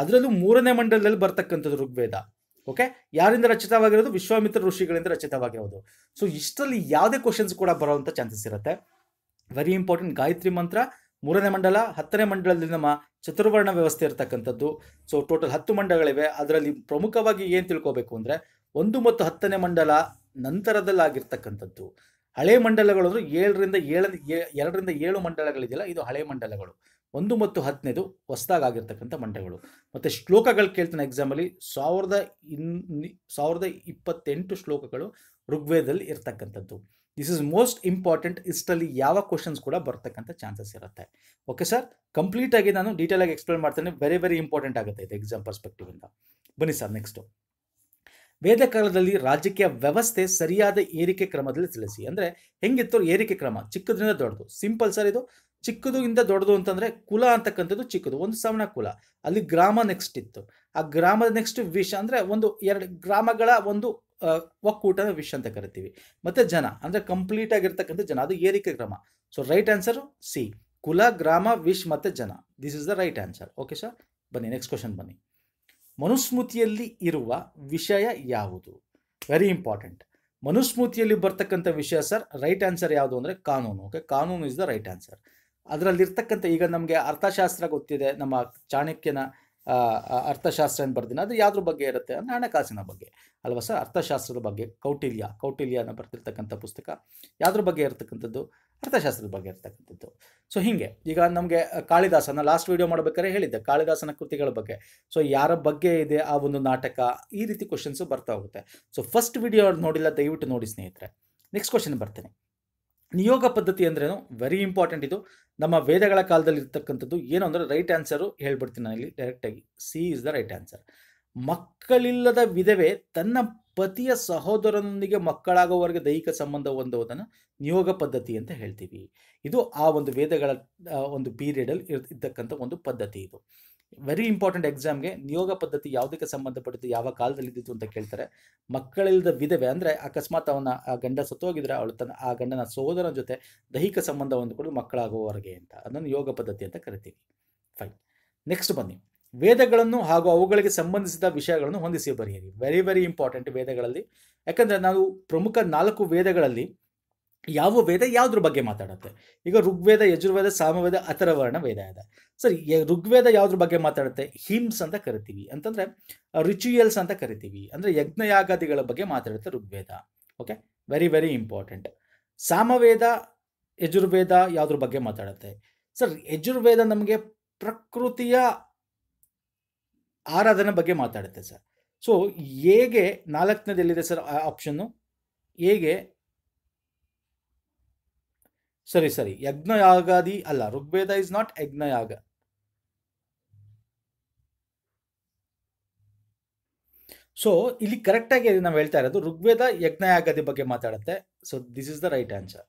ಅದರಲ್ಲೂ ಮೂರನೇ ಮಂಡಲದಲ್ಲಿ ಬರ್ತಕ್ಕಂಥದ್ದು ಋಗ್ವೇದ ಓಕೆ ಯಾರಿಂದ ರಚಿತವಾಗಿರೋದು ವಿಶ್ವಾಮಿತ್ರ ಋಷಿಗಳಿಂದ ರಚಿತವಾಗಿರೋದು ಸೊ ಇಷ್ಟರಲ್ಲಿ ಯಾವುದೇ ಕ್ವಶನ್ಸ್ ಕೂಡ ಬರೋವಂಥ ಚಾನ್ಸಸ್ ಇರುತ್ತೆ ವೆರಿ ಇಂಪಾರ್ಟೆಂಟ್ ಗಾಯತ್ರಿ ಮಂತ್ರ ಮೂರನೇ ಮಂಡಲ ಹತ್ತನೇ ಮಂಡಲದಲ್ಲಿ ನಮ್ಮ ಚತುರ್ವರ್ಣ ವ್ಯವಸ್ಥೆ ಇರತಕ್ಕಂಥದ್ದು ಸೊ ಟೋಟಲ್ ಹತ್ತು ಮಂಡಲಗಳಿವೆ ಅದರಲ್ಲಿ ಪ್ರಮುಖವಾಗಿ ಏನು ತಿಳ್ಕೋಬೇಕು ಅಂದರೆ ಒಂದು ಮತ್ತು ಹತ್ತನೇ ಮಂಡಲ ನಂತರದಲ್ಲಾಗಿರ್ತಕ್ಕಂಥದ್ದು ಹಳೆ ಮಂಡಲಗಳು ಅಂದರೆ ಏಳರಿಂದ ಏಳ ಎರಡರಿಂದ ಏಳು ಮಂಡಲಗಳಿದೆಯಲ್ಲ ಇದು ಹಳೆ ಮಂಡಲಗಳು ಒಂದು ಮತ್ತು ಹತ್ತನೇದು ಹೊಸದಾಗಿರ್ತಕ್ಕಂಥ ಮಂಡ್ಯಗಳು ಮತ್ತು ಶ್ಲೋಕಗಳು ಕೇಳ್ತಾನೆ ಎಕ್ಸಾಮಲ್ಲಿ ಸಾವಿರದ ಇನ್ ಸಾವಿರದ ಇಪ್ಪತ್ತೆಂಟು ಶ್ಲೋಕಗಳು ಋಗ್ವೇದದಲ್ಲಿ ಇರ್ತಕ್ಕಂಥದ್ದು ದಿಸ್ ಇಸ್ ಮೋಸ್ಟ್ ಇಂಪಾರ್ಟೆಂಟ್ ಇಷ್ಟಲ್ಲಿ ಯಾವ ಕ್ವಶನ್ಸ್ ಕೂಡ ಬರ್ತಕ್ಕಂಥ ಚಾನ್ಸಸ್ ಇರುತ್ತೆ ಓಕೆ ಸರ್ ಕಂಪ್ಲೀಟಾಗಿ ನಾನು ಡೀಟೇಲಾಗಿ ಎಕ್ಸ್ಪ್ಲೇನ್ ಮಾಡ್ತೇನೆ ವೆರಿ ವೆರಿ ಇಂಪಾರ್ಟೆಂಟ್ ಆಗುತ್ತೆ ಇದು ಎಕ್ಸಾಮ್ ಪರ್ಸ್ಪೆಕ್ಟಿವಿಂದ ಬನ್ನಿ ಸರ್ ನೆಕ್ಸ್ಟು ವೇದ ಕಾಲದಲ್ಲಿ ರಾಜಕೀಯ ವ್ಯವಸ್ಥೆ ಸರಿಯಾದ ಏರಿಕೆ ಕ್ರಮದಲ್ಲಿ ತಿಳಿಸಿ ಅಂದರೆ ಹೆಂಗಿತ್ತು ಏರಿಕೆ ಕ್ರಮ ಚಿಕ್ಕದ್ರಿಂದ ದೊಡ್ಡದು ಸಿಂಪಲ್ ಸರ್ ಇದು ಚಿಕ್ಕದು ಇಂದ ದೊಡ್ಡದು ಅಂತಂದರೆ ಕುಲ ಅಂತಕ್ಕಂಥದ್ದು ಚಿಕ್ಕದು ಒಂದು ಸವಣ ಕುಲ ಅಲ್ಲಿ ಗ್ರಾಮ ನೆಕ್ಸ್ಟ್ ಇತ್ತು ಆ ಗ್ರಾಮದ ನೆಕ್ಸ್ಟ್ ವಿಷ ಅಂದರೆ ಒಂದು ಎರಡು ಗ್ರಾಮಗಳ ಒಂದು ಒಕ್ಕೂಟದ ವಿಷ ಅಂತ ಕರಿತೀವಿ ಮತ್ತು ಜನ ಅಂದರೆ ಕಂಪ್ಲೀಟ್ ಆಗಿರ್ತಕ್ಕಂಥ ಜನ ಅದು ಏರಿಕೆ ಕ್ರಮ ಸೊ ರೈಟ್ ಆನ್ಸರ್ ಸಿ ಕುಲ ಗ್ರಾಮ ವಿಶ್ ಮತ್ತು ಜನ this is the right answer okay sir ಬನ್ನಿ ನೆಕ್ಸ್ಟ್ ಕ್ವಶನ್ ಬನ್ನಿ ಮನುಸ್ಮೃತಿಯಲ್ಲಿ ಇರುವ ವಿಷಯ ಯಾವುದು ವೆರಿ ಇಂಪಾರ್ಟೆಂಟ್ ಮನುಸ್ಮೃತಿಯಲ್ಲಿ ಬರ್ತಕ್ಕಂಥ ವಿಷಯ ಸರ್ ರೈಟ್ ಆನ್ಸರ್ ಯಾವುದು ಅಂದರೆ ಕಾನೂನು ಓಕೆ ಕಾನೂನು ಇಸ್ ದ ರೈಟ್ ಆನ್ಸರ್ ಅದರಲ್ಲಿರ್ತಕ್ಕಂಥ ಈಗ ನಮಗೆ ಅರ್ಥಶಾಸ್ತ್ರ ಗೊತ್ತಿದೆ ನಮ್ಮ ಚಾಣಕ್ಯನ ಅರ್ಥಶಾಸ್ತ್ರ ಏನು ಬರ್ದಿನ ಅದು ಯಾವ್ದ್ರ ಬಗ್ಗೆ ಇರುತ್ತೆ ಅಂದರೆ ಹಣಕಾಸಿನ ಬಗ್ಗೆ ಅಲ್ವಾ ಸರ್ ಅರ್ಥಶಾಸ್ತ್ರದ ಬಗ್ಗೆ ಕೌಟಿಲ್ಯ ಕೌಟಿಲ್ಯನ ಬರ್ತಿರ್ತಕ್ಕಂಥ ಪುಸ್ತಕ ಯಾವ್ದ್ರ ಬಗ್ಗೆ ಇರತಕ್ಕಂಥದ್ದು ಅರ್ಥಶಾಸ್ತ್ರದ ಬಗ್ಗೆ ಇರ್ತಕ್ಕಂಥದ್ದು ಸೊ ಹೀಗೆ ಈಗ ನಮಗೆ ಕಾಳಿದಾಸನ ಲಾಸ್ಟ್ ವಿಡಿಯೋ ಮಾಡ್ಬೇಕಾದ್ರೆ ಹೇಳಿದ್ದೆ ಕಾಳಿದಾಸನ ಕೃತಿಗಳ ಬಗ್ಗೆ ಸೊ ಯಾರ ಬಗ್ಗೆ ಇದೆ ಆ ಒಂದು ನಾಟಕ ಈ ರೀತಿ ಕ್ವಶನ್ಸು ಬರ್ತಾ ಹೋಗುತ್ತೆ ಸೊ ಫಸ್ಟ್ ವಿಡಿಯೋ ನೋಡಿಲ್ಲ ದಯವಿಟ್ಟು ನೋಡಿ ಸ್ನೇಹಿತರೆ ನೆಕ್ಸ್ಟ್ ಕ್ವಶನ್ ಬರ್ತೇನೆ ನಿಯೋಗ ಪದ್ಧತಿ ಅಂದ್ರೇನು ವೆರಿ ಇಂಪಾರ್ಟೆಂಟ್ ಇದು ನಮ್ಮ ವೇದಗಳ ಕಾಲದಲ್ಲಿ ಇರ್ತಕ್ಕಂಥದ್ದು ಏನು ಅಂದರೆ ರೈಟ್ ಆನ್ಸರು ಹೇಳ್ಬಿಡ್ತೀನಿ ನಾನು ಇಲ್ಲಿ ಡೈರೆಕ್ಟಾಗಿ C is the right answer ಮಕ್ಕಳಿಲ್ಲದ ವಿಧವೆ ತನ್ನ ಪತಿಯ ಸಹೋದರನೊಂದಿಗೆ ಮಕ್ಕಳಾಗುವವರೆಗೆ ದೈಹಿಕ ಸಂಬಂಧ ಹೊಂದುವುದನ್ನು ನಿಯೋಗ ಪದ್ಧತಿ ಅಂತ ಹೇಳ್ತೀವಿ ಇದು ಆ ಒಂದು ವೇದಗಳ ಒಂದು ಪೀರಿಯಡಲ್ಲಿ ಇರ್ತಕ್ಕಂಥ ಒಂದು ಪದ್ಧತಿ ಇದು ವೆರಿ ಇಂಪಾರ್ಟೆಂಟ್ ಎಕ್ಸಾಮ್ಗೆ ನಿಯೋಗ ಪದ್ಧತಿ ಯಾವುದಕ್ಕೆ ಸಂಬಂಧಪಟ್ಟಿದ್ದು ಯಾವ ಕಾಲದಲ್ಲಿ ಇದ್ದಿತ್ತು ಅಂತ ಕೇಳ್ತಾರೆ ಮಕ್ಕಳಿಲ್ಲದ ವಿಧವೆ ಅಂದರೆ ಅಕಸ್ಮಾತ್ ಅವನ ಆ ಗಂಡ ಸತ್ತೋಗಿದ್ರೆ ಅವಳು ತನ್ನ ಆ ಗಂಡನ ಸಹೋದರನ ಜೊತೆ ದೈಹಿಕ ಸಂಬಂಧ ಹೊಂದಿಕೊಂಡು ಮಕ್ಕಳಾಗುವವರೆಗೆ ಅಂತ ಅದನ್ನು ಯೋಗ ಪದ್ಧತಿ ಅಂತ ಕರಿತೀವಿ ಫೈನ್ ನೆಕ್ಸ್ಟ್ ಬನ್ನಿ ವೇದಗಳನ್ನು ಹಾಗೂ ಅವುಗಳಿಗೆ ಸಂಬಂಧಿಸಿದ ವಿಷಯಗಳನ್ನು ಹೊಂದಿಸಿ ಬರೆಯಿರಿ ವೆರಿ ವೆರಿ ಇಂಪಾರ್ಟೆಂಟ್ ವೇದಗಳಲ್ಲಿ ಯಾಕಂದರೆ ನಾವು ಪ್ರಮುಖ ನಾಲ್ಕು ವೇದಗಳಲ್ಲಿ ಯಾವ ವೇದ ಯಾವ್ದ್ರ ಬಗ್ಗೆ ಮಾತಾಡುತ್ತೆ ಈಗ ಋಗ್ವೇದ ಯಜುರ್ವೇದ ಸಾಮವೇದ ಅಥರವರ್ಣ ವೇದ ಇದೆ ಸರಿ ಋಗ್ವೇದ ಯಾವ್ದ್ರ ಬಗ್ಗೆ ಮಾತಾಡುತ್ತೆ ಹಿಮ್ಸ್ ಅಂತ ಕರಿತೀವಿ ಅಂತಂದ್ರೆ ರಿಚುಯಲ್ಸ್ ಅಂತ ಕರಿತೀವಿ ಅಂದರೆ ಯಜ್ಞಯಾಗಾದಿಗಳ ಬಗ್ಗೆ ಮಾತಾಡುತ್ತೆ Rigveda okay very very important Samaveda Yajurveda ಯಾವುದ್ರ ಬಗ್ಗೆ ಮಾತಾಡುತ್ತೆ ಸರ್ ಯಜುರ್ವೇದ ನಮಗೆ ಪ್ರಕೃತಿಯ ಆರಾಧನೆ ಬಗ್ಗೆ ಮಾತಾಡುತ್ತೆ ಸರ್ ಸೊ ಹೇಗೆ ನಾಲ್ಕನೇದಲ್ಲಿದೆ ಸರ್ ಆಪ್ಷನ್ನು ಹೇಗೆ ಸರಿ ಸರಿ ಯಜ್ಞಯಾಗಾದಿ ಅಲ್ಲ ಋಗ್ವೇದ ಇಸ್ ನಾಟ್ ಯಜ್ಞಯಾಗ ಸೊ ಇಲ್ಲಿ ಕರೆಕ್ಟಾಗಿ ನಾವು ಹೇಳ್ತಾ ಇರೋದು ಋಗ್ವೇದ ಯಾಗಾದಿ ಬಗ್ಗೆ ಮಾತಾಡುತ್ತೆ so this is the right answer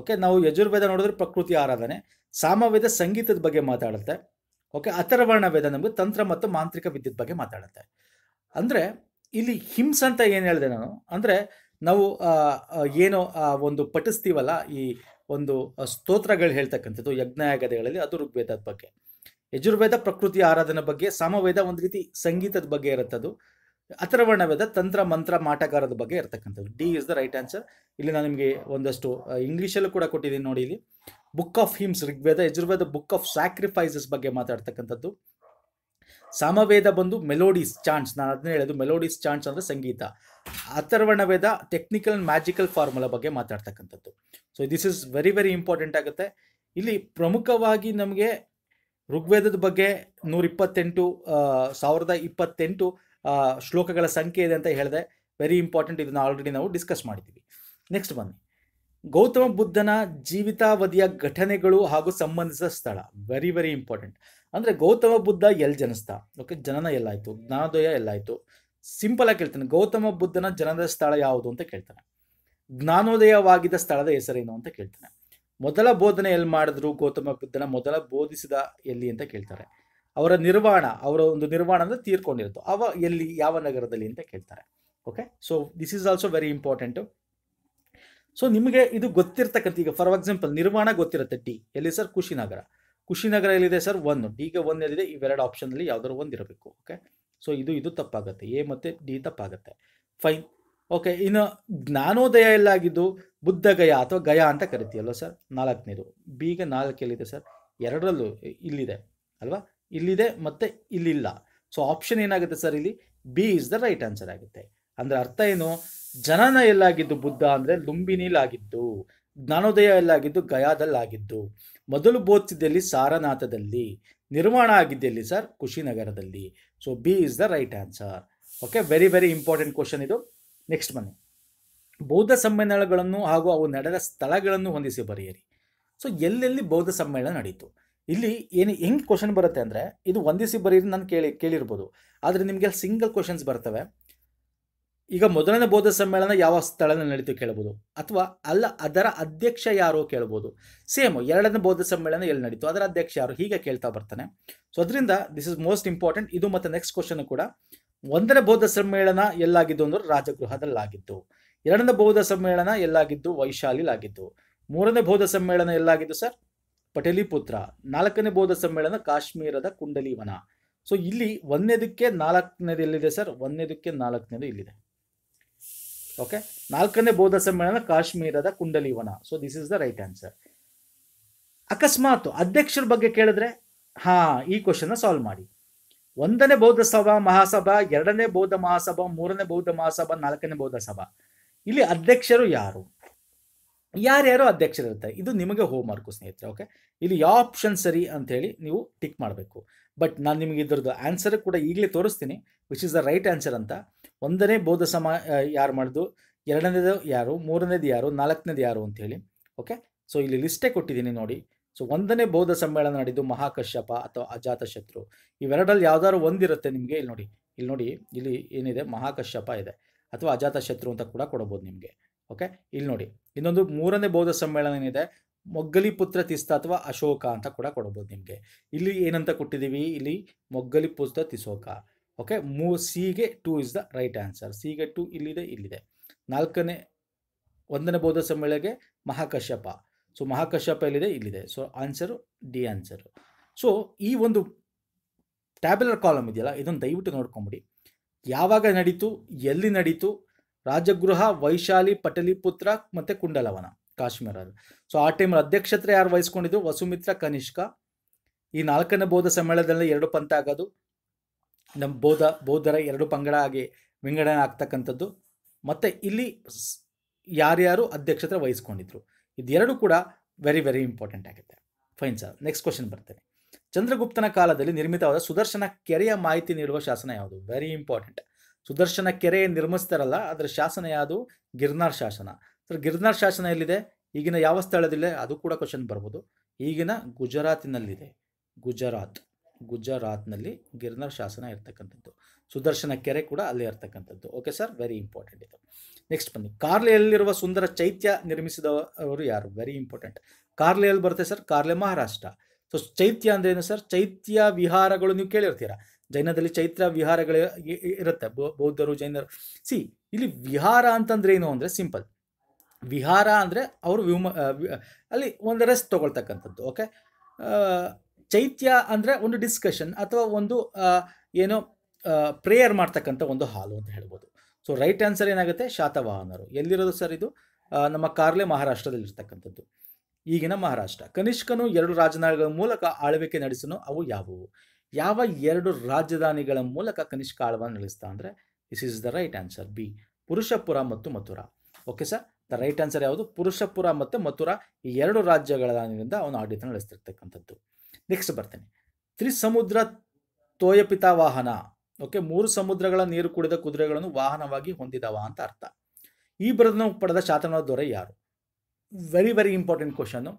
okay ನಾವು ಯಜುರ್ವೇದ ನೋಡಿದ್ರೆ ಪ್ರಕೃತಿ ಆರಾಧನೆ ಸಾಮವೇದ ಸಂಗೀತದ ಬಗ್ಗೆ ಮಾತಾಡುತ್ತೆ ಓಕೆ ಅಥರ್ವರ್ಣ ವೇದ ನಮಗೆ ತಂತ್ರ ಮತ್ತು ಮಾಂತ್ರಿಕ ವಿದ್ಯುತ್ ಬಗ್ಗೆ ಮಾತಾಡುತ್ತೆ ಅಂದರೆ ಇಲ್ಲಿ ಹಿಂಸ ಅಂತ ಏನು ಹೇಳಿದೆ ನಾನು ಅಂದರೆ ನಾವು ಏನು ಒಂದು ಪಠಿಸ್ತೀವಲ್ಲ ಈ ಒಂದು ಸ್ತೋತ್ರಗಳು ಹೇಳ್ತಕ್ಕಂಥದ್ದು ಯಜ್ಞಯಾಗದೆಗಳಲ್ಲಿ ಅದು ಋಗ್ವೇದದ ಬಗ್ಗೆ ಯಜುರ್ವೇದ ಪ್ರಕೃತಿ ಆರಾಧನೆ ಬಗ್ಗೆ ಸಾಮವೇದ ಒಂದು ರೀತಿ ಸಂಗೀತದ ಬಗ್ಗೆ ಇರುತ್ತದು ಅಥರ್ವರ್ಣವೇದ ತಂತ್ರ ಮಂತ್ರ ಮಾಟಗಾರದ ಬಗ್ಗೆ ಇರತಕ್ಕಂಥದ್ದು D is the right answer ಇಲ್ಲಿ ನಾನು ನಿಮಗೆ ಒಂದಷ್ಟು ಇಂಗ್ಲೀಷಲ್ಲೂ ಕೂಡ ಕೊಟ್ಟಿದ್ದೀನಿ ನೋಡಿ ಇಲ್ಲಿ book of hymns Rigveda Yajurveda book of sacrifices ಬಗ್ಗೆ ಮಾತಾಡ್ತಕ್ಕಂಥದ್ದು ಸಾಮವೇದ ಬಂದು ಮೆಲೋಡಿಸ್ ಚಾನ್ಸ್ ನಾನು ಅದನ್ನ ಹೇಳೋದು ಮೆಲೋಡಿಸ್ ಚಾನ್ಸ್ ಅಂದರೆ ಸಂಗೀತ ಅಥರ್ವರ್ಣ ಟೆಕ್ನಿಕಲ್ ಟೆಕ್ನಿಕಲ್ ಮ್ಯಾಜಿಕಲ್ ಫಾರ್ಮುಲಾ ಬಗ್ಗೆ ಮಾತಾಡ್ತಕ್ಕಂಥದ್ದು so this is very very important ಆಗುತ್ತೆ ಇಲ್ಲಿ ಪ್ರಮುಖವಾಗಿ ನಮಗೆ ಋಗ್ವೇದದ ಬಗ್ಗೆ ನೂರಿಪ್ಪತ್ತೆಂಟು ಸಾವಿರದ ಇಪ್ಪತ್ತೆಂಟು ಶ್ಲೋಕಗಳ ಸಂಖ್ಯೆ ಇದೆ ಅಂತ ಹೇಳಿದೆ ವೆರಿ ಇಂಪಾರ್ಟೆಂಟ್ ಇದನ್ನು ಆಲ್ರೆಡಿ ನಾವು ಡಿಸ್ಕಸ್ ಮಾಡಿದ್ದೀವಿ ನೆಕ್ಸ್ಟ್ ಬನ್ನಿ ಗೌತಮ ಬುದ್ಧನ ಜೀವಿತಾವಧಿಯ ಘಟನೆಗಳು ಹಾಗೂ ಸಂಬಂಧಿಸಿದ ಸ್ಥಳ ವೆರಿ ವೆರಿ ಇಂಪಾರ್ಟೆಂಟ್ ಅಂದರೆ ಗೌತಮ ಬುದ್ಧ ಎಲ್ ಜನಿಸ್ತ ಓಕೆ ಜನನ ಎಲ್ಲಾಯಿತು ಜ್ಞಾನೋದಯ ಎಲ್ಲಾಯಿತು ಸಿಂಪಲ್ ಆಗಿ ಕೇಳ್ತಾನೆ ಗೌತಮ ಬುದ್ಧನ ಜನನದ ಸ್ಥಳ ಯಾವುದು ಅಂತ ಕೇಳ್ತಾನೆ ಜ್ಞಾನೋದಯವಾಗಿದ್ದ ಸ್ಥಳದ ಹೆಸರೇನು ಅಂತ ಕೇಳ್ತಾನೆ ಮೊದಲ ಬೋಧನೆ ಎಲ್ಲಿ ಮಾಡಿದ್ರು ಗೌತಮ ಬುದ್ಧನ ಮೊದಲ ಬೋಧಿಸಿದ ಎಲ್ಲಿ ಅಂತ ಕೇಳ್ತಾರೆ ಅವರ ನಿರ್ವಾಣ ಅವರ ಒಂದು ನಿರ್ವಾಣ ಅಂದರೆ ತೀರ್ಕೊಂಡಿರೋದು ಅವ ಎಲ್ಲಿ ಯಾವ ನಗರದಲ್ಲಿ ಅಂತ ಕೇಳ್ತಾರೆ okay so this is also very important so ನಿಮಗೆ ಇದು ಗೊತ್ತಿರ್ತಕ್ಕಂಥ ಈಗ ಫಾರ್ ಎಕ್ಸಾಂಪಲ್ ನಿರ್ವಾಣ ಗೊತ್ತಿರುತ್ತೆ ಡಿ ಎಲ್ಲಿ ಸರ್ ಕುಶಿನಗರ ಕುಶಿನಗರ ಎಲ್ಲಿದೆ ಸರ್ ಒನ್ ಡಿಗೆ ಒನ್ ಎಲ್ಲಿದೆ ಇವೆರಡು ಆಪ್ಷನ್ ಯಾವ್ದಾರು ಯಾವ್ದಾದ್ರು ಇರಬೇಕು ಓಕೆ ಸೊ ಇದು ಇದು ತಪ್ಪಾಗುತ್ತೆ ಎ ಮತ್ತು ಡಿ ತಪ್ಪಾಗುತ್ತೆ ಫೈನ್ ಓಕೆ ಇನ್ನು ಜ್ಞಾನೋದಯ ಎಲ್ಲಾಗಿದ್ದು ಬುದ್ಧ ಗಯ ಅಥವಾ ಗಯ ಅಂತ ಕರಿತೀಯಲ್ಲ ಸರ್ ನಾಲ್ಕನೇದು ಬೀಗ ನಾಲ್ಕು ಸರ್ ಎರಡರಲ್ಲೂ ಇಲ್ಲಿದೆ ಅಲ್ವಾ ಇಲ್ಲಿದೆ ಮತ್ತು ಇಲ್ಲಿಲ್ಲ ಸೊ ಆಪ್ಷನ್ ಏನಾಗುತ್ತೆ ಸರ್ ಇಲ್ಲಿ B is the right answer ಆಗುತ್ತೆ ಅಂದರೆ ಅರ್ಥ ಏನು ಜನನ ಎಲ್ಲಾಗಿದ್ದು ಬುದ್ಧ ಅಂದರೆ ಲುಂಬಿನಿಲಾಗಿದ್ದು ಜ್ಞಾನೋದಯ ಎಲ್ಲಾಗಿದ್ದು ಗಯಾದಲ್ಲಾಗಿದ್ದು ಮೊದಲು ಬೋಧಿಸಿದ್ದಲ್ಲಿ ಸಾರನಾಥದಲ್ಲಿ ನಿರ್ಮಾಣ ಆಗಿದ್ದಲ್ಲಿ ಸರ್ ಕುಶಿನಗರದಲ್ಲಿ so B is the right answer okay very very important question ಇದು ನೆಕ್ಸ್ಟ್ ಬನ್ನಿ ಬೌದ್ಧ ಸಮ್ಮೇಳನಗಳನ್ನು ಹಾಗೂ ಅವು ನಡೆದ ಸ್ಥಳಗಳನ್ನು ಹೊಂದಿಸಿ ಬರೆಯಿರಿ ಸೊ ಎಲ್ಲೆಲ್ಲಿ ಬೌದ್ಧ ಸಮ್ಮೇಳನ ನಡೀತು ಇಲ್ಲಿ ಏನು ಹೆಂಗೆ ಕ್ವಶನ್ ಬರುತ್ತೆ ಅಂದರೆ ಇದು ಹೊಂದಿಸಿ ಬರೀರಿ ನಾನು ಕೇಳಿ ಕೇಳಿರ್ಬೋದು ಆದರೆ ನಿಮಗೆ ಸಿಂಗಲ್ ಕ್ವಶನ್ಸ್ ಬರ್ತವೆ ಈಗ ಮೊದಲನೇ ಬೌದ್ಧ ಸಮ್ಮೇಳನ ಯಾವ ಸ್ಥಳದಲ್ಲಿ ನಡೀತು ಕೇಳ್ಬೋದು ಅಥವಾ ಅಲ್ಲ ಅದರ ಅಧ್ಯಕ್ಷ ಯಾರು ಕೇಳ್ಬೋದು ಸೇಮ್ ಎರಡನೇ ಬೌದ್ಧ ಸಮ್ಮೇಳನ ಎಲ್ಲಿ ನಡೀತು ಅದರ ಅಧ್ಯಕ್ಷ ಯಾರು ಹೀಗೆ ಕೇಳ್ತಾ ಬರ್ತಾನೆ ಸೊ ಅದರಿಂದ ದಿಸ್ ಇಸ್ ಮೋಸ್ಟ್ ಇಂಪಾರ್ಟೆಂಟ್ ಇದು ಮತ್ತು ನೆಕ್ಸ್ಟ್ ಕ್ವಶನ್ ಕೂಡ ಒಂದನೇ ಬೌದ್ಧ ಸಮ್ಮೇಳನ ಎಲ್ಲಾಗಿದ್ದು ಅಂದ್ರೆ ರಾಜಗೃಹದಲ್ಲಾಗಿತ್ತು ಎರಡನೇ ಬೌದ್ಧ ಸಮ್ಮೇಳನ ಎಲ್ಲಾಗಿದ್ದು ವೈಶಾಲಿಲಾಗಿತ್ತು ಮೂರನೇ ಬೌದ್ಧ ಸಮ್ಮೇಳನ ಎಲ್ಲಾಗಿದ್ದು ಸರ್ ಪಟೇಲಿಪುತ್ರ ನಾಲ್ಕನೇ ಬೌದ್ಧ ಸಮ್ಮೇಳನ ಕಾಶ್ಮೀರದ ಕುಂಡಲೀವನ ಸೊ ಇಲ್ಲಿ ಒಂದನೇದಕ್ಕೆ ನಾಲ್ಕನೇದು ಎಲ್ಲಿದೆ ಸರ್ ಒಂದನೇದಕ್ಕೆ ನಾಲ್ಕನೇದು ಇಲ್ಲಿದೆ ಓಕೆ ನಾಲ್ಕನೇ ಬೌದ್ಧ ಸಮ್ಮೇಳನ ಕಾಶ್ಮೀರದ ಕುಂಡಲಿವನ so this is the right answer ಅಕಸ್ಮಾತ್ ಅಧ್ಯಕ್ಷರ ಬಗ್ಗೆ ಕೇಳಿದ್ರೆ ಹಾ ಈ ಕ್ವಶನ್ ಸಾಲ್ವ್ ಮಾಡಿ ಒಂದನೇ ಬೌದ್ಧ ಸಭಾ ಮಹಾಸಭಾ ಎರಡನೇ ಬೌದ್ಧ ಮಹಾಸಭಾ ಮೂರನೇ ಬೌದ್ಧ ಮಹಾಸಭಾ ನಾಲ್ಕನೇ ಬೌದ್ಧ ಸಭಾ ಇಲ್ಲಿ ಅಧ್ಯಕ್ಷರು ಯಾರು ಯಾರ್ಯಾರು ಇರುತ್ತೆ ಇದು ನಿಮಗೆ ಹೋಮ್ ವರ್ಕ್ ಸ್ನೇಹಿತರೆ ಓಕೆ ಇಲ್ಲಿ ಯಾವ ಆಪ್ಷನ್ ಸರಿ ಅಂತ ಹೇಳಿ ನೀವು ಟಿಕ್ ಮಾಡಬೇಕು ಬಟ್ ನಾನು ನಿಮಗೆ ಇದ್ರದ್ದು ಆನ್ಸರ್ ಕೂಡ ಈಗಲೇ ತೋರಿಸ್ತೀನಿ which is the right answer ಅಂತ ಒಂದನೇ ಬೌದ್ಧ ಸಮ ಯಾರು ಮಾಡಿದ್ರು ಎರಡನೇದು ಯಾರು ಮೂರನೇದು ಯಾರು ನಾಲ್ಕನೇದು ಯಾರು ಅಂತ ಹೇಳಿ ಓಕೆ ಸೊ ಇಲ್ಲಿ ಲಿಸ್ಟೇ ಕೊಟ್ಟಿದ್ದೀನಿ ನೋಡಿ ಸೊ ಒಂದನೇ ಬೌದ್ಧ ಸಮ್ಮೇಳನ ನಡೆದು ಮಹಾಕಶ್ಯಪ ಅಥವಾ ಅಜಾತ ಶತ್ರು ಇವೆರಡಲ್ಲಿ ಯಾವ್ದಾದ್ರು ಒಂದಿರುತ್ತೆ ನಿಮಗೆ ಇಲ್ಲಿ ನೋಡಿ ಇಲ್ಲಿ ನೋಡಿ ಇಲ್ಲಿ ಏನಿದೆ ಮಹಾಕಶ್ಯಪ ಇದೆ ಅಥವಾ ಶತ್ರು ಅಂತ ಕೂಡ ಕೊಡಬಹುದು ನಿಮಗೆ ಓಕೆ ಇಲ್ಲಿ ನೋಡಿ ಇನ್ನೊಂದು ಮೂರನೇ ಬೌದ್ಧ ಸಮ್ಮೇಳನ ಏನಿದೆ ಮೊಗ್ಗಲಿಪುತ್ರ ತಿಸ್ತ ಅಥವಾ ಅಶೋಕ ಅಂತ ಕೂಡ ಕೊಡಬಹುದು ನಿಮಗೆ ಇಲ್ಲಿ ಏನಂತ ಕೊಟ್ಟಿದ್ದೀವಿ ಇಲ್ಲಿ ಮೊಗ್ಗಲಿಪುತ್ರ ತಿಸೋಕ ಓಕೆ ಮೂ ಗೆ two is the right answer ಗೆ ಟು ಇಲ್ಲಿದೆ ಇಲ್ಲಿದೆ ನಾಲ್ಕನೇ ಒಂದನೇ ಬೌದ್ಧ ಸಮ್ಮೇಳನಕ್ಕೆ ಮಹಾಕಶ್ಯಪ ಸೊ ಮಹಾಕಶ್ಯಪ ಎಲ್ಲಿದೆ ಇಲ್ಲಿದೆ so answer D answer so ಈ ಒಂದು ಟ್ಯಾಬ್ಲರ್ ಕಾಲಮ್ ಇದೆಯಲ್ಲ ಇದನ್ನು ದಯವಿಟ್ಟು ನೋಡ್ಕೊಂಬಿಡಿ ಯಾವಾಗ ನಡೀತು ಎಲ್ಲಿ ನಡೀತು ರಾಜಗೃಹ ವೈಶಾಲಿ ಪಟಲಿಪುತ್ರ ಮತ್ತು ಕುಂಡಲವನ ಕಾಶ್ಮೀರ ಸೊ ಆ ಟೈಮಲ್ಲಿ ಅಧ್ಯಕ್ಷತೆ ಯಾರು ವಹಿಸ್ಕೊಂಡಿದ್ರು ವಸುಮಿತ್ರ ಕನಿಷ್ಕ ಈ ನಾಲ್ಕನೇ ಬೋಧ ಸಮ್ಮೇಳನದಲ್ಲಿ ಎರಡು ಪಂಥ ಆಗೋದು ನಮ್ಮ ಬೋಧ ಬೌದ್ಧರ ಎರಡು ಪಂಗಡ ಆಗಿ ವಿಂಗಡಣೆ ಆಗ್ತಕ್ಕಂಥದ್ದು ಮತ್ತು ಇಲ್ಲಿ ಯಾರ್ಯಾರು ಅಧ್ಯಕ್ಷತೆ ವಹಿಸ್ಕೊಂಡಿದ್ರು ಇದೆರಡೂ ಕೂಡ ವೆರಿ ವೆರಿ ಇಂಪಾರ್ಟೆಂಟ್ ಆಗುತ್ತೆ ಫೈನ್ ಸರ್ ನೆಕ್ಸ್ಟ್ ಕ್ವಶನ್ ಬರ್ತೇನೆ ಚಂದ್ರಗುಪ್ತನ ಕಾಲದಲ್ಲಿ ನಿರ್ಮಿತವಾದ ಸುದರ್ಶನ ಕೆರೆಯ ಮಾಹಿತಿ ನೀಡುವ ಶಾಸನ ಯಾವುದು ವೆರಿ ಇಂಪಾರ್ಟೆಂಟ್ ಸುದರ್ಶನ ಕೆರೆ ನಿರ್ಮಿಸ್ತಾರಲ್ಲ ಅದರ ಶಾಸನ ಯಾವುದು ಗಿರ್ನಾರ್ ಶಾಸನ ಸರ್ ಗಿರ್ನಾರ್ ಶಾಸನ ಎಲ್ಲಿದೆ ಈಗಿನ ಯಾವ ಸ್ಥಳದಲ್ಲೇ ಅದು ಕೂಡ ಕ್ವಶನ್ ಬರ್ಬೋದು ಈಗಿನ ಗುಜರಾತಿನಲ್ಲಿದೆ ಗುಜರಾತ್ ಗುಜರಾತ್ನಲ್ಲಿ ಗಿರ್ನಾರ್ ಶಾಸನ ಇರ್ತಕ್ಕಂಥದ್ದು ಸುದರ್ಶನ ಕೆರೆ ಕೂಡ ಅಲ್ಲಿ ಇರ್ತಕ್ಕಂಥದ್ದು ಓಕೆ ಸರ್ ವೆರಿ ಇಂಪಾರ್ಟೆಂಟ್ ಇದು ನೆಕ್ಸ್ಟ್ ಬನ್ನಿ ಕಾರ್ಲೆಯಲ್ಲಿರುವ ಸುಂದರ ಚೈತ್ಯ ನಿರ್ಮಿಸಿದವರು ಯಾರು ವೆರಿ ಇಂಪಾರ್ಟೆಂಟ್ ಕಾರ್ಲೆಯಲ್ಲಿ ಬರುತ್ತೆ ಸರ್ ಕಾರ್ಲೆ ಮಹಾರಾಷ್ಟ್ರ ಸೊ ಚೈತ್ಯ ಅಂದ್ರೆ ಏನು ಸರ್ ಚೈತ್ಯ ವಿಹಾರಗಳು ನೀವು ಕೇಳಿರ್ತೀರಾ ಜೈನದಲ್ಲಿ ಚೈತ್ರ ವಿಹಾರಗಳು ಇರುತ್ತೆ ಬೌದ್ಧರು ಜೈನರು ಸಿ ಇಲ್ಲಿ ವಿಹಾರ ಅಂತಂದ್ರೆ ಏನು ಅಂದರೆ ಸಿಂಪಲ್ ವಿಹಾರ ಅಂದರೆ ಅವರು ವಿಮ ಅಲ್ಲಿ ಒಂದು ರೆಸ್ಟ್ ತಗೊಳ್ತಕ್ಕಂಥದ್ದು ಓಕೆ ಚೈತ್ಯ ಅಂದರೆ ಒಂದು ಡಿಸ್ಕಷನ್ ಅಥವಾ ಒಂದು ಏನು ಪ್ರೇಯರ್ ಮಾಡ್ತಕ್ಕಂಥ ಒಂದು ಹಾಲು ಅಂತ ಹೇಳ್ಬೋದು ಸೊ ರೈಟ್ ಆನ್ಸರ್ ಏನಾಗುತ್ತೆ ಶಾತವಾಹನರು ಎಲ್ಲಿರೋದು ಸರ್ ಇದು ನಮ್ಮ ಕಾರ್ಲೆ ಮಹಾರಾಷ್ಟ್ರದಲ್ಲಿರ್ತಕ್ಕಂಥದ್ದು ಈಗಿನ ಮಹಾರಾಷ್ಟ್ರ ಕನಿಷ್ಕನು ಎರಡು ರಾಜಧಾನಿಗಳ ಮೂಲಕ ಆಳ್ವಿಕೆ ನಡೆಸನು ಅವು ಯಾವುವು ಯಾವ ಎರಡು ರಾಜಧಾನಿಗಳ ಮೂಲಕ ಕನಿಷ್ಕ ಆಳ್ವನ್ನು ನಡೆಸ್ತಾ ಅಂದರೆ this is the right answer B Purushapura ಮತ್ತು Mathura okay sir the right answer ಯಾವುದು ಪುರುಷಪುರ ಮತ್ತು ಮಥುರಾ ಈ ಎರಡು ರಾಜ್ಯಗಳಿಂದ ಅವನು ಆಡಳಿತ ನಡೆಸ್ತಿರ್ತಕ್ಕಂಥದ್ದು ನೆಕ್ಸ್ಟ್ ಬರ್ತೇನೆ ತ್ರಿಸಮುದ್ರ ತೋಯಪಿತಾವಾಹನ ಓಕೆ ಮೂರು ಸಮುದ್ರಗಳ ನೀರು ಕುಡಿದ ಕುದುರೆಗಳನ್ನು ವಾಹನವಾಗಿ ಹೊಂದಿದವ ಅಂತ ಅರ್ಥ ಈ ಬರದನ್ನು ಪಡೆದ ಶಾತನ ದೊರೆ ಯಾರು ವೆರಿ ವೆರಿ ಇಂಪಾರ್ಟೆಂಟ್ ಕ್ವಶನ್ನು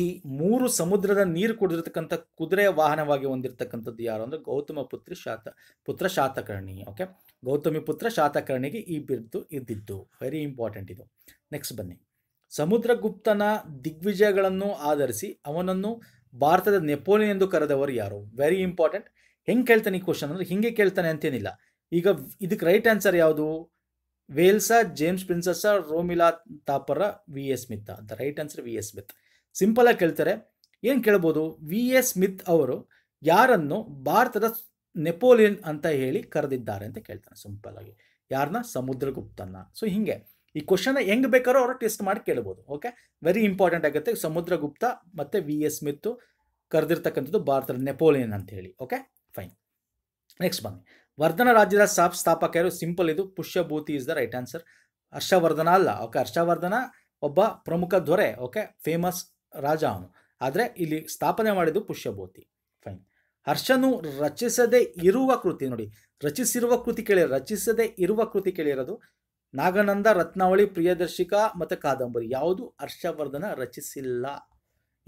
ಈ ಮೂರು ಸಮುದ್ರದ ನೀರು ಕುಡಿದಿರ್ತಕ್ಕಂಥ ಕುದುರೆಯ ವಾಹನವಾಗಿ ಹೊಂದಿರತಕ್ಕಂಥದ್ದು ಯಾರು ಅಂದರೆ ಗೌತಮ ಪುತ್ರಿ ಶಾತ ಪುತ್ರ ಶಾತಕರ್ಣಿ ಓಕೆ ಗೌತಮಿ ಪುತ್ರ ಶಾತಕರ್ಣಿಗೆ ಈ ಬಿರುದು ಇದ್ದಿದ್ದು ವೆರಿ ಇಂಪಾರ್ಟೆಂಟ್ ಇದು ನೆಕ್ಸ್ಟ್ ಬನ್ನಿ ಸಮುದ್ರಗುಪ್ತನ ದಿಗ್ವಿಜಯಗಳನ್ನು ಆಧರಿಸಿ ಅವನನ್ನು ಭಾರತದ ನೆಪೋಲಿಯನ್ ಎಂದು ಕರೆದವರು ಯಾರು ವೆರಿ ಇಂಪಾರ್ಟೆಂಟ್ ಹೆಂಗೆ ಕೇಳ್ತಾನೆ ಈ ಕ್ವಶನ್ ಅಂದರೆ ಹಿಂಗೆ ಕೇಳ್ತಾನೆ ಅಂತೇನಿಲ್ಲ ಈಗ ಇದಕ್ಕೆ ರೈಟ್ ಆನ್ಸರ್ ಯಾವುದು ವೇಲ್ಸಾ ಜೇಮ್ಸ್ ಪ್ರಿನ್ಸಸ್ಸ Romila Thapar V S Smith ಅಂತ right answer V S Smith ಆಗಿ ಕೇಳ್ತಾರೆ ಏನು ಕೇಳ್ಬೋದು ವಿ ಎಸ್ ಸ್ಮಿತ್ ಅವರು ಯಾರನ್ನು ಭಾರತದ ನೆಪೋಲಿಯನ್ ಅಂತ ಹೇಳಿ ಕರೆದಿದ್ದಾರೆ ಅಂತ ಕೇಳ್ತಾನೆ ಸಿಂಪಲ್ ಆಗಿ ಯಾರನ್ನ ಸಮುದ್ರಗುಪ್ತನ್ನ ಸೊ ಹೀಗೆ ಈ ಕ್ವಶನ್ ಹೆಂಗ್ ಬೇಕಾದ್ರೂ ಅವರು ಟೆಸ್ಟ್ ಮಾಡಿ ಕೇಳ್ಬೋದು ಓಕೆ ವೆರಿ ಇಂಪಾರ್ಟೆಂಟ್ ಆಗುತ್ತೆ ಸಮುದ್ರಗುಪ್ತ ಮತ್ತು ವಿ ಎಸ್ ಸ್ಮಿತ್ ಕರೆದಿರ್ತಕ್ಕಂಥದ್ದು ಭಾರತದ ನೆಪೋಲಿಯನ್ ಅಂತ ಹೇಳಿ ಓಕೆ ನೆಕ್ಸ್ಟ್ ಬನ್ನಿ ವರ್ಧನ ರಾಜ್ಯದ ಸಾಪ್ ಸ್ಥಾಪಕ ಯಾರು ಸಿಂಪಲ್ ಇದು Pushyabhuti is the right answer Harshavardhana ಅಲ್ಲ ಓಕೆ ಹರ್ಷವರ್ಧನ ಒಬ್ಬ ಪ್ರಮುಖ ದೊರೆ ಓಕೆ ಫೇಮಸ್ ರಾಜ ಅವನು ಆದರೆ ಇಲ್ಲಿ ಸ್ಥಾಪನೆ ಮಾಡಿದ್ದು ಪುಷ್ಯಭೂತಿ ಫೈನ್ ಹರ್ಷನು ರಚಿಸದೆ ಇರುವ ಕೃತಿ ನೋಡಿ ರಚಿಸಿರುವ ಕೃತಿ ಕೇಳಿ ರಚಿಸದೆ ಇರುವ ಕೃತಿ ಕೇಳಿರೋದು ನಾಗಾನಂದ ರತ್ನಾವಳಿ ಪ್ರಿಯದರ್ಶಿಕ ಮತ್ತು ಕಾದಂಬರಿ ಯಾವುದು ಹರ್ಷವರ್ಧನ ರಚಿಸಿಲ್ಲ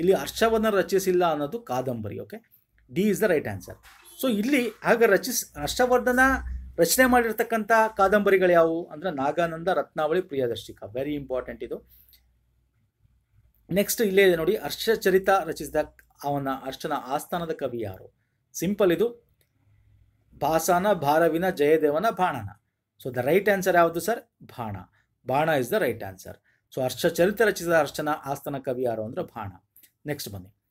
ಇಲ್ಲಿ ಹರ್ಷವರ್ಧನ ರಚಿಸಿಲ್ಲ ಅನ್ನೋದು ಕಾದಂಬರಿ okay D is the right answer so ಇಲ್ಲಿ ಆಗ ರಚಿಸ್ ಹರ್ಷವರ್ಧನ ರಚನೆ ಮಾಡಿರ್ತಕ್ಕಂಥ ಕಾದಂಬರಿಗಳು ಯಾವುವು ಅಂದ್ರೆ ನಾಗಾನಂದ ರತ್ನಾವಳಿ ಪ್ರಿಯದರ್ಶಿಕ ವೆರಿ ಇಂಪಾರ್ಟೆಂಟ್ ಇದು ನೆಕ್ಸ್ಟ್ ಇಲ್ಲೇ ಇದೆ ನೋಡಿ ಹರ್ಷಚರಿತ ರಚಿಸಿದ ಅವನ ಹರ್ಷನ ಆಸ್ಥಾನದ ಕವಿ ಯಾರು ಸಿಂಪಲ್ ಇದು ಭಾಸನ ಭಾರವಿನ ಜಯದೇವನ ಬಾಣನ ಸೊ ದ ರೈಟ್ ಆನ್ಸರ್ ಯಾವುದು sir Bana Bana is the right answer so Harshacharita ರಚಿಸಿದ ಹರ್ಷನ ಆಸ್ಥಾನ ಕವಿ ಯಾರು ಅಂದ್ರೆ ಬಾಣ ನೆಕ್ಸ್ಟ್ ಬನ್ನಿ